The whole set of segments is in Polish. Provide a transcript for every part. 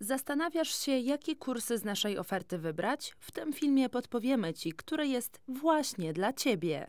Zastanawiasz się, jakie kursy z naszej oferty wybrać? W tym filmie podpowiemy Ci, który jest właśnie dla Ciebie.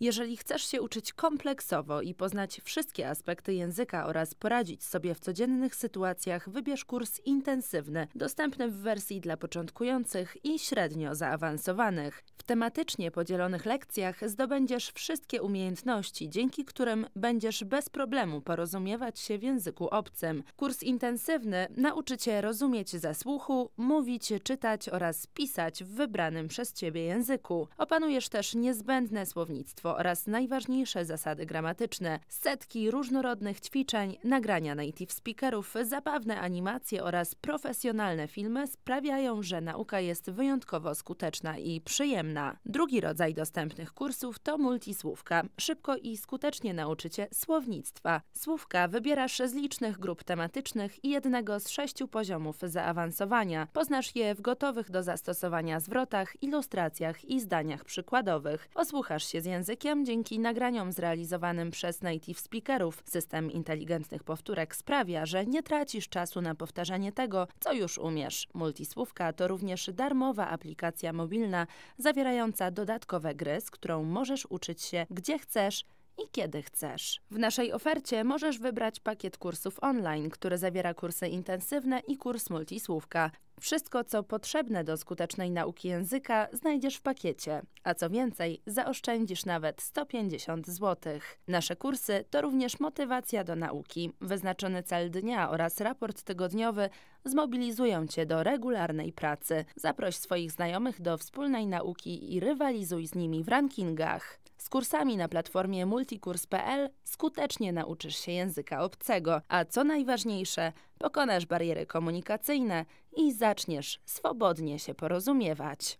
Jeżeli chcesz się uczyć kompleksowo i poznać wszystkie aspekty języka oraz poradzić sobie w codziennych sytuacjach, wybierz kurs intensywny, dostępny w wersji dla początkujących i średnio zaawansowanych. W tematycznie podzielonych lekcjach zdobędziesz wszystkie umiejętności, dzięki którym będziesz bez problemu porozumiewać się w języku obcym. Kurs intensywny nauczy cię rozumieć za słuchu, mówić, czytać oraz pisać w wybranym przez ciebie języku. Opanujesz też niezbędne słownictwo słownictwo oraz najważniejsze zasady gramatyczne, setki różnorodnych ćwiczeń, nagrania native speakerów, zabawne animacje oraz profesjonalne filmy sprawiają, że nauka jest wyjątkowo skuteczna i przyjemna. Drugi rodzaj dostępnych kursów to multisłówka. Szybko i skutecznie nauczycie słownictwa. Słówka wybierasz z licznych grup tematycznych i jednego z sześciu poziomów zaawansowania. Poznasz je w gotowych do zastosowania zwrotach, ilustracjach i zdaniach przykładowych. Osłuchasz się z językiem językiem dzięki nagraniom zrealizowanym przez native speakerów. System inteligentnych powtórek sprawia, że nie tracisz czasu na powtarzanie tego, co już umiesz. Multisłówka to również darmowa aplikacja mobilna zawierająca dodatkowe gry, z którą możesz uczyć się gdzie chcesz i kiedy chcesz. W naszej ofercie możesz wybrać pakiet kursów online, który zawiera kursy intensywne i kurs multisłówka. Wszystko, co potrzebne do skutecznej nauki języka, znajdziesz w pakiecie, a co więcej, zaoszczędzisz nawet 150 zł. Nasze kursy to również motywacja do nauki, wyznaczony cel dnia oraz raport tygodniowy zmobilizują cię do regularnej pracy. Zaproś swoich znajomych do wspólnej nauki i rywalizuj z nimi w rankingach. Z kursami na platformie multikurs.pl skutecznie nauczysz się języka obcego, a co najważniejsze, pokonasz bariery komunikacyjne i zaczniesz swobodnie się porozumiewać.